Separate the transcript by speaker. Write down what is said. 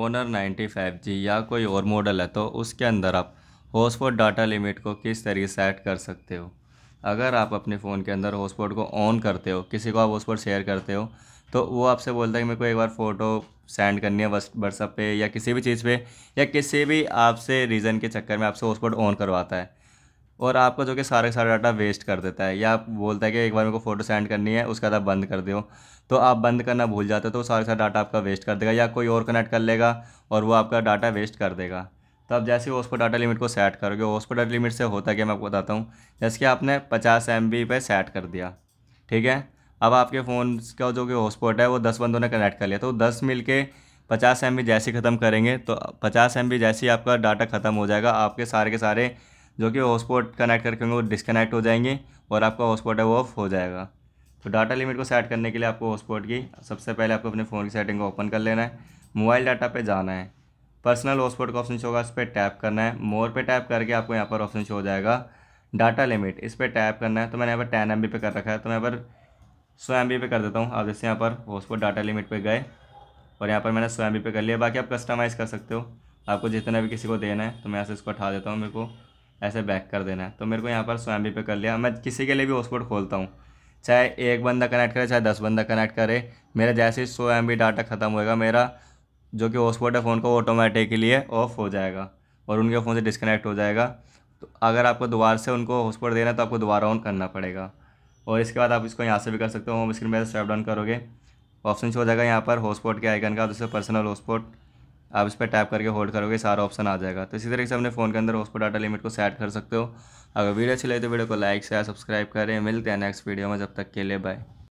Speaker 1: owner 95G या कोई और मॉडल है तो उसके अंदर आप हॉटस्पॉट डाटा लिमिट को किस तरीके से सेट कर सकते हो अगर आप अपने फ़ोन के अंदर हॉटस्पॉट को ऑन करते हो किसी को आप हॉटस्पॉट शेयर करते हो तो वो आपसे बोलता है कि मेरे को एक बार फ़ोटो सेंड करनी है व्हाट्सअप पे या किसी भी चीज़ पे या किसी भी आपसे रीज़न के चक्कर में आपसे हॉटस्पॉट ऑन करवाता है और आपका जो कि सारे सारा डाटा वेस्ट कर देता है या आप बोलता है कि एक बार मेरे को फ़ोटो सेंड करनी है उसका बाद बंद कर दो तो आप बंद करना भूल जाते हो तो सारा सारा डाटा आपका वेस्ट कर देगा या कोई और कनेक्ट कर लेगा और वो आपका डाटा वेस्ट कर देगा तो आप जैसे उसको डाटा लिमिट को सेट करोगे ओस्पो डाटा लिमिट से होता क्या मैं आपको बताता हूँ जैसे कि आपने पचास एम बी पर सेट कर दिया ठीक है अब आपके फ़ोन का जो कि हॉटस्पॉट है वो दस बंदों ने कनेक्ट कर लिया तो दस मिल के पचास एम बी जैसे ख़त्म करेंगे तो पचास एम बी जैसे ही आपका डाटा ख़त्म हो जाएगा आपके सारे के सारे जो कि हॉस्पॉट कनेक्ट करके वो डिसकनेक्ट हो जाएंगे और आपका हॉस्पॉट है वो ऑफ हो जाएगा तो डाटा लिमिट को सेट करने के लिए आपको हॉस्पॉट की सबसे पहले आपको अपने फ़ोन की सेटिंग को ओपन कर लेना है मोबाइल डाटा पे जाना है पर्सनल हॉस्पॉट का ऑप्शन शो होगा इस पर टैप करना है मोर पे टैप करके आपको यहाँ पर ऑप्शन शो हो जाएगा डाटा लिमिट इस पर टैप करना है तो मैंने यहाँ पर टेन एम पे कर रखा है तो मैं यहाँ पर सौ एम पे कर देता हूँ आप जैसे यहाँ पर हॉस्पॉट डाटा लिमिट पर गए और यहाँ पर मैंने सौ एम पे कर लिया बाकी आप कस्टमाइज़ कर सकते हो आपको जितना भी किसी को देना है तो मैं यहाँ से इसको उठा देता हूँ मेरे को ऐसे बैक कर देना है तो मेरे को यहाँ पर स्वयं भी पे कर लिया मैं किसी के लिए भी हॉस्पोर्ट खोलता हूँ चाहे एक बंदा कनेक्ट करे चाहे दस बंदा कनेक्ट करे मेरा जैसे ही सौ एम डाटा ख़त्म होएगा मेरा जो कि हॉटस्पॉट है फ़ोन को ऑटोमेटिकली ऑफ हो जाएगा और उनके फ़ोन से डिसकनेक्ट हो जाएगा तो अगर आपको दोबारा से उनको हॉटस्पॉट देना है तो आपको दोबारा ऑन करना पड़ेगा और इसके बाद आप इसको यहाँ से भी कर सकते हो होम स्क्रीन में स्वैप डाउन करोगे ऑप्शन शो हो जाएगा यहाँ पर हॉटस्पॉट के आइकन का जैसे पर्सनल हॉटस्पॉट आप इस पर टैप करके होल्ड करोगे सारा ऑप्शन आ जाएगा तो इसी तरीके से अपने फ़ोन के अंदर हॉस्पिटल डाटा लिमिट को सेट कर सकते हो अगर वीडियो अच्छी लगे तो वीडियो को लाइक शेयर सब्सक्राइब करें मिलते हैं नेक्स्ट वीडियो में जब तक के लिए बाय